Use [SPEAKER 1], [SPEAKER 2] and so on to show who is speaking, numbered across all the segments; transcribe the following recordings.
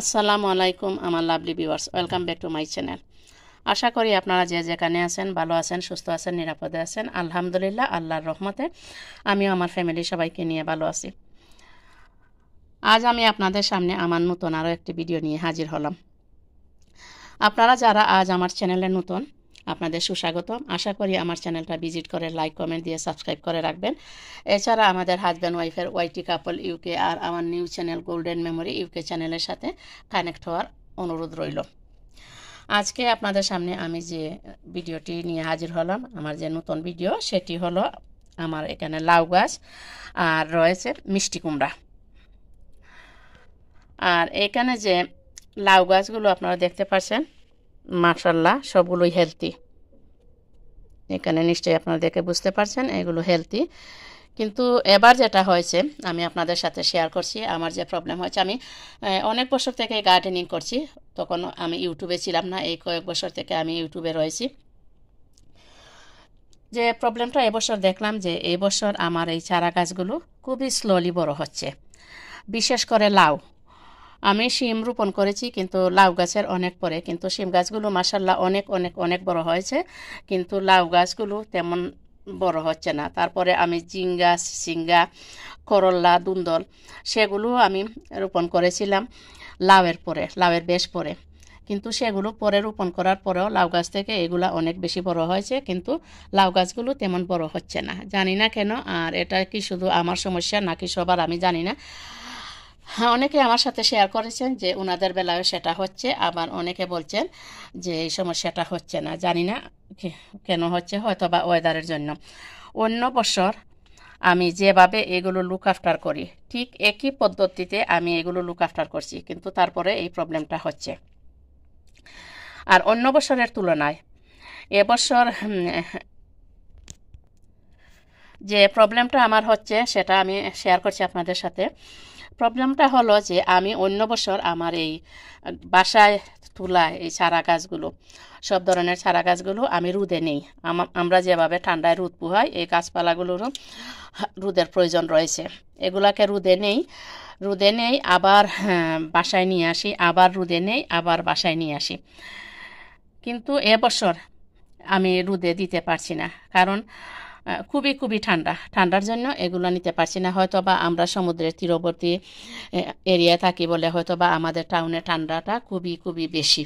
[SPEAKER 1] আসসালামু আলাইকুম আমার lovely viewers welcome back to my channel আশা করি আপনারা যে যেখানে আছেন ভালো আছেন সুস্থ আছেন নিরাপদে আছেন আলহামদুলিল্লাহ আল্লাহর রহমতে আমিও আমার ফ্যামিলি সবাইকে নিয়ে ভালো আছি আজ আমি আপনাদের সামনে আমার নতুন আরও একটি ভিডিও নিয়ে হাজির হলাম আপনারা যারা আজ আমার চ্যানেলে নতুন আপনাদের সুস্বাগতম আশা করি আমার চ্যানেলটা ভিজিট করে লাইক কমেন্ট দিয়ে সাবস্ক্রাইব করে রাখবেন এছাড়া আমাদের হাজব্যান্ড ওয়াইফের ওয়াইটি কাপল ইউকে আর আমার new channel golden memory UK চ্যানেলের সাথে কানেক্ট হওয়ার অনুরোধ রইল আজকে আপনাদের সামনে আমি যে ভিডিওটি নিয়ে হাজির হলাম আমার যে নতুন ভিডিও সেটি হলো আমার এখানে লাউ গাছ আর রয়েছে মিষ্টি কুমড়া আর এখানে যে লাউ গাছগুলো আপনারা দেখতে পাচ্ছেন মাশাল্লাহ সবগুলোই হেলদি এখানে নিশ্চয়ই আপনারা দেখে বুঝতে পারছেন এগুলো হেলদি কিন্তু এবার যেটা হয়েছে আমি আপনাদের সাথে শেয়ার করছি আমার যে প্রবলেম হয়েছে আমি অনেক বছর থেকে গার্ডেনিং করছি তখন আমি ইউটিউবে ছিলাম না এই কয়েক বছর থেকে আমি ইউটিউবে রয়েছি যে প্রবলেমটা এবছর দেখলাম যে এবছর আমার এই চারা গাছগুলো খুবই স্লোলি বড় হচ্ছে বিশেষ করে লাউ আমি শিম রোপণ করেছি কিন্তু লাউ গাছের অনেক পরে কিন্তু শিম গাছগুলো মাসাল্লাহ অনেক অনেক অনেক বড় হয়েছে কিন্তু লাউ গাছগুলো তেমন বড় হচ্ছে না তারপরে আমি জিঙ্গা সিঙ্গা করল্লা দুন্দল সেগুলো আমি রোপণ করেছিলাম লাউয়ের পরে লাউয়ের বেশ পরে কিন্তু সেগুলো পরে রোপণ করার পরেও লাউ গাছ থেকে এগুলা অনেক বেশি বড় হয়েছে কিন্তু লাউ গাছগুলো তেমন বড় হচ্ছে না জানি না কেন আর এটা কি শুধু আমার সমস্যা নাকি সবার আমি জানি না হ্যাঁ অনেকে আমার সাথে শেয়ার করেছেন যে ওনাদের বেলায় সেটা হচ্ছে আবার অনেকে বলছেন যে এই সমস্যাটা হচ্ছে না জানি না কেন হচ্ছে হয়তো বা ওয়েদারের জন্য অন্য বছর আমি যেভাবে এগুলো লুক আফটার করি ঠিক একই পদ্ধতিতে আমি এগুলো লুক আফটার করছি কিন্তু তারপরে এই প্রবলেমটা হচ্ছে আর অন্য বছরের তুলনায় এবছর যে প্রবলেমটা আমার হচ্ছে সেটা আমি শেয়ার করছি আপনাদের সাথে প্রবলেমটা হলো যে আমি অন্য বছর আমার এই বাসায় তোলা এই চারা গাছগুলো সব ধরনের চারা গাছগুলো আমি রুদে নেই আমরা যেভাবে ঠান্ডায় রোদ পোহাই এই গাছপালাগুলোরও রোদের প্রয়োজন রয়েছে এগুলাকে রোদে নেই রোদে নেই আবার হ্যাঁ, বাসায় নিয়ে আসি আবার রোদে নেই আবার বাসায় নিয়ে আসি কিন্তু এবছর আমি রোদে দিতে পারছি না কারণ খুবই খুবই ঠান্ডা ঠান্ডার জন্য এগুলো নিতে পারছি না হয়তো বা আমরা সমুদ্রের তীরবর্তী এরিয়া থাকি বলে হয়তো বা আমাদের টাউনে ঠান্ডাটা খুবই খুবই বেশি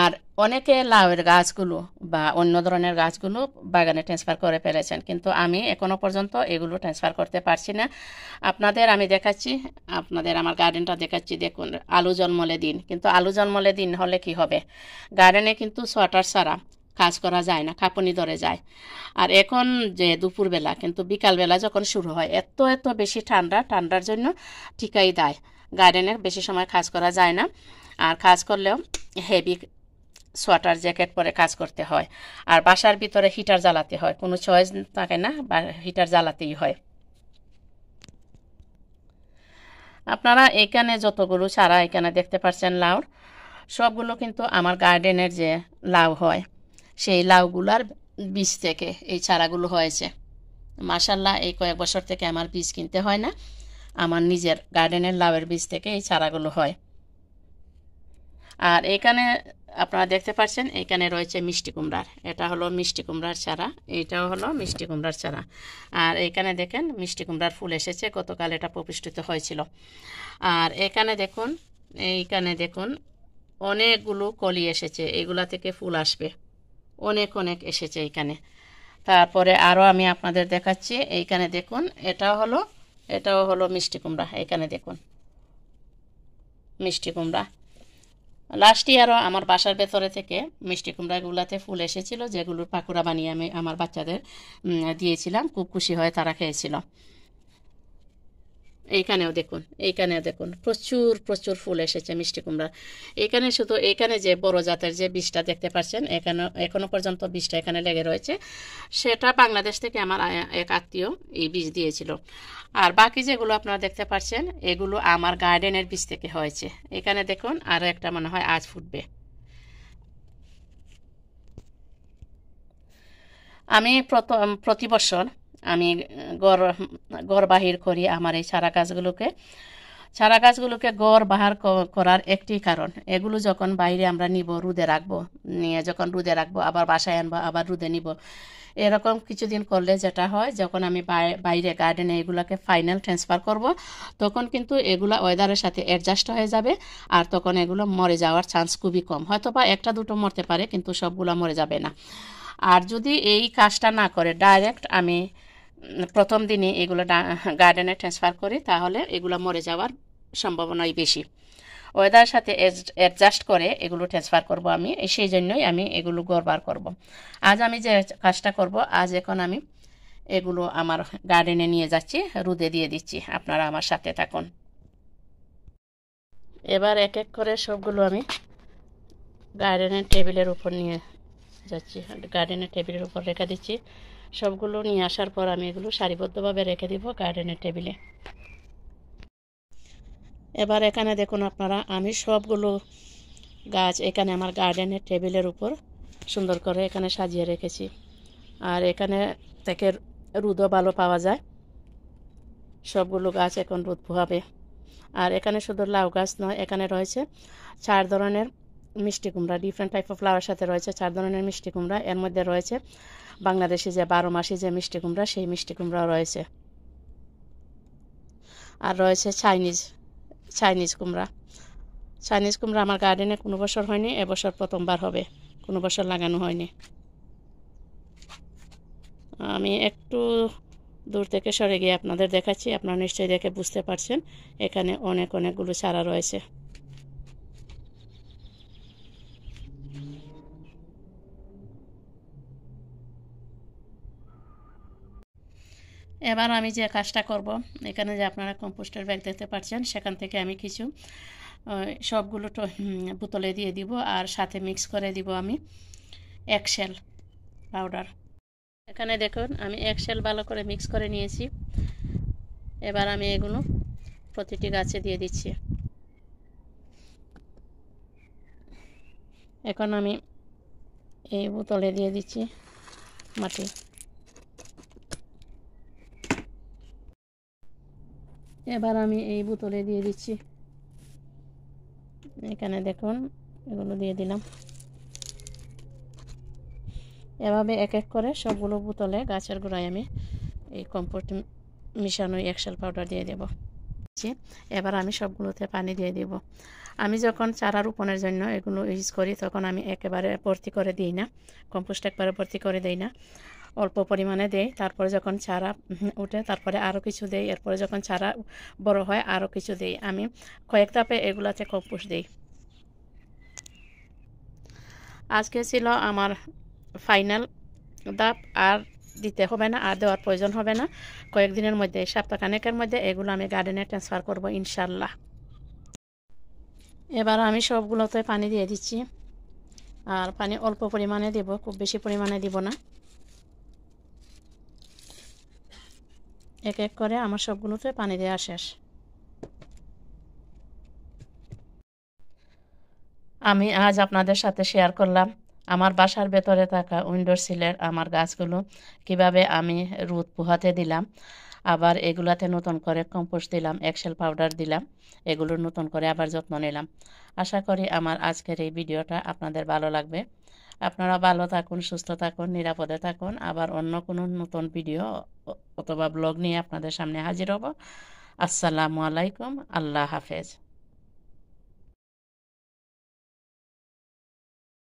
[SPEAKER 1] আর অনেকে লাউয়ের গাছগুলো বা অন্য ধরনের গাছগুলো বাগানে ট্রান্সফার করে ফেলেছেন কিন্তু আমি এখনও পর্যন্ত এগুলো ট্রান্সফার করতে পারছি না আপনাদের আমি দেখাচ্ছি আপনাদের আমার গার্ডেনটা দেখাচ্ছি দেখুন আলু জন্মলে দিন কিন্তু আলু জন্মলে দিন হলে কি হবে গার্ডেনে কিন্তু সোয়াটার ছাড়া কাজ করা যায় না খাপনি ধরে যায় আর এখন যে দুপুরবেলা কিন্তু বিকালবেলা যখন শুরু হয় এত এত বেশি ঠান্ডা ঠান্ডার জন্য ঠিকাই দেয় গার্ডেনের বেশি সময় কাজ করা যায় না আর কাজ করলেও হেভি সোয়াটার জ্যাকেট পরে কাজ করতে হয় আর বাসার ভিতরে হিটার জ্বালাতে হয় কোনো চয়েস থাকে না বা হিটার জ্বালাতেই হয় আপনারা এখানে যতগুলো চারা এখানে দেখতে পাচ্ছেন লাউর সবগুলো কিন্তু আমার গার্ডেনের যে লাউ হয় সেই লাউগুলার বীজ থেকে এই চারাগুলো হয়েছে মাসাল্লাহ এই কয়েক বছর থেকে আমার বীজ কিনতে হয় না আমার নিজের গার্ডেনের লাউয়ের বীজ থেকে এই চারাগুলো হয় আর এখানে আপনারা দেখতে পাচ্ছেন এখানে রয়েছে মিষ্টি কুমড়ার এটা হলো মিষ্টি কুমড়ার চারা এটাও হলো মিষ্টি কুমড়ার চারা আর এখানে দেখেন মিষ্টি কুমড়ার ফুল এসেছে গতকাল এটা প্রতিষ্ঠিত হয়েছিল আর এখানে দেখুন এইখানে দেখুন অনেকগুলো কলি এসেছে এগুলা থেকে ফুল আসবে অনেক অনেক এসেছে এইখানে তারপরে আরও আমি আপনাদের দেখাচ্ছি এইখানে দেখুন এটা হলো এটাও হলো মিষ্টি কুমড়া এখানে দেখুন মিষ্টি কুমড়া লাস্ট ইয়ারও আমার বাসার ভেতরে থেকে মিষ্টি কুমড়াগুলাতে ফুল এসেছিল যেগুলোর পাকুড়া বানিয়ে আমি আমার বাচ্চাদের দিয়েছিলাম খুব খুশি হয়ে তারা খেয়েছিল এইখানেও দেখুন এইখানেও দেখুন প্রচুর প্রচুর ফুল এসেছে মিষ্টি কুমড়া এখানে শুধু এখানে যে বড় জাতের যে বীজটা দেখতে পাচ্ছেন এখানে এখনও পর্যন্ত বীজটা এখানে লেগে রয়েছে সেটা বাংলাদেশ থেকে আমার এক আত্মীয় এই বীজ দিয়েছিল আর বাকি যেগুলো আপনারা দেখতে পাচ্ছেন এগুলো আমার গার্ডেনের বীজ থেকে হয়েছে এখানে দেখুন আরও একটা মনে হয় আজ ফুটবে আমি প্রথম প্রতি বছর আমি ঘর ঘর বাহির করি আমার এই সারা গাছগুলোকে সারা গাছগুলোকে গড় বাহার করার একটি কারণ এগুলো যখন বাইরে আমরা নিব রুদে রাখবো নিয়ে যখন রুদে রাখবো আবার বাসায় আনবো আবার রুদে নিব এরকম কিছুদিন করলে যেটা হয় যখন আমি বাইরে গার্ডেনে এগুলোকে ফাইনাল ট্রান্সফার করব তখন কিন্তু এগুলো ওয়েদারের সাথে অ্যাডজাস্ট হয়ে যাবে আর তখন এগুলো মরে যাওয়ার চান্স খুবই কম হয়তো বা একটা দুটো মরতে পারে কিন্তু সবগুলো মরে যাবে না আর যদি এই কাজটা না করে ডাইরেক্ট আমি প্রথম দিনে এগুলো গার্ডেনে ট্রান্সফার করি তাহলে এগুলো মরে যাওয়ার সম্ভাবনাই বেশি ওয়েদার সাথে অ্যাডজাস্ট করে এগুলো ট্রান্সফার করব আমি সেই জন্যই আমি এগুলো গড়বার করব। আজ আমি যে কাজটা করব আজ এখন আমি এগুলো আমার গার্ডেনে নিয়ে যাচ্ছি রুদে দিয়ে দিচ্ছি আপনারা আমার সাথে থাকুন এবার এক এক করে সবগুলো আমি গার্ডেনের টেবিলের উপর নিয়ে যাচ্ছি গার্ডেনের টেবিলের উপর রেখে দিচ্ছি সবগুলো নিয়ে আসার পর আমি এগুলো সারিবদ্ধভাবে রেখে দিব গার্ডেনের টেবিলে এবার এখানে দেখুন আপনারা আমি সবগুলো গাছ এখানে আমার গার্ডেনের টেবিলের উপর সুন্দর করে এখানে সাজিয়ে রেখেছি আর এখানে থেকে রোদও ভালো পাওয়া যায় সবগুলো গাছ এখন রোদ পোহাবে আর এখানে শুধু লাউ গাছ নয় এখানে রয়েছে চার ধরনের মিষ্টি কুমড়া ডিফারেন্ট টাইপ অফ ফ্লাওয়ার সাথে রয়েছে চার ধরনের মিষ্টি কুমড়া এর মধ্যে রয়েছে বাংলাদেশে যে বারো মাসে যে মিষ্টি কুমড়া সেই মিষ্টি কুমড়াও রয়েছে আর রয়েছে চাইনিজ চাইনিজ কুমড়া চাইনিজ কুমড়া আমার গার্ডেনে কোনো বছর হয়নি এবছর প্রথমবার হবে কোনো বছর লাগানো হয়নি আমি একটু দূর থেকে সরে গিয়ে আপনাদের দেখাচ্ছি আপনারা নিশ্চয়ই দেখে বুঝতে পারছেন এখানে অনেক অনেকগুলো চারা রয়েছে এবার আমি যে কাজটা করব এখানে যে আপনারা কম্পোস্টের ব্যাগ দেখতে পাচ্ছেন সেখান থেকে আমি কিছু সবগুলো বোতলে দিয়ে দিব আর সাথে মিক্স করে দিব আমি এক শেল পাউডার এখানে দেখুন আমি এক শেল ভালো করে মিক্স করে নিয়েছি এবার আমি এগুলো প্রতিটি গাছে দিয়ে দিচ্ছি এখন আমি এই বোতলে দিয়ে দিচ্ছি মাটি এবার আমি এই বোতলে দিয়ে দিচ্ছি এখানে দেখুন এগুলো দিয়ে দিলাম এভাবে এক এক করে সবগুলো বোতলে গাছের গোড়ায় আমি এই কম্পোস্ট মিশানো একশাল পাউডার দিয়ে দেব এবার আমি সবগুলোতে পানি দিয়ে দিব আমি যখন চারা রোপণের জন্য এগুলো ইউজ করি তখন আমি একেবারে ভর্তি করে দিই না কম্পোস্ট একবারে ভর্তি করে দিই না অল্প পরিমাণে দেই তারপরে যখন চারা উঠে তারপরে আরও কিছু দেই এরপরে যখন চারা বড় হয় আরও কিছু দেই আমি কয়েক তাপে এগুলাতে কম্পোস্ট দিই আজকে ছিল আমার ফাইনাল দাপ আর দিতে হবে না আর দেওয়ার প্রয়োজন হবে না কয়েকদিনের মধ্যে সপ্তাহখানেকের মধ্যে এগুলো আমি গার্ডেনে ট্রান্সফার করব ইনশাল্লাহ এবার আমি সবগুলোতে পানি দিয়ে দিচ্ছি আর পানি অল্প পরিমাণে দেব খুব বেশি পরিমাণে দিব না এক এক করে আমার সবগুলোতে পানি দেওয়া শেষ আমি আজ আপনাদের সাথে শেয়ার করলাম আমার বাসার ভেতরে থাকা উইন্ডোর সিলের আমার গাছগুলো কিভাবে আমি রোদ পোহাতে দিলাম আবার এগুলাতে নতুন করে কম্পোস্ট দিলাম এক্সেল পাউডার দিলাম এগুলোর নতুন করে আবার যত্ন নিলাম আশা করি আমার আজকের এই ভিডিওটা আপনাদের ভালো লাগবে আপনারা ভালো থাকুন সুস্থ থাকুন নিরাপদে থাকুন আবার অন্য কোনো নতুন ভিডিও অথবা ব্লগ নিয়ে আপনাদের সামনে হাজির হব আসসালামু আলাইকুম আল্লাহ হাফেজ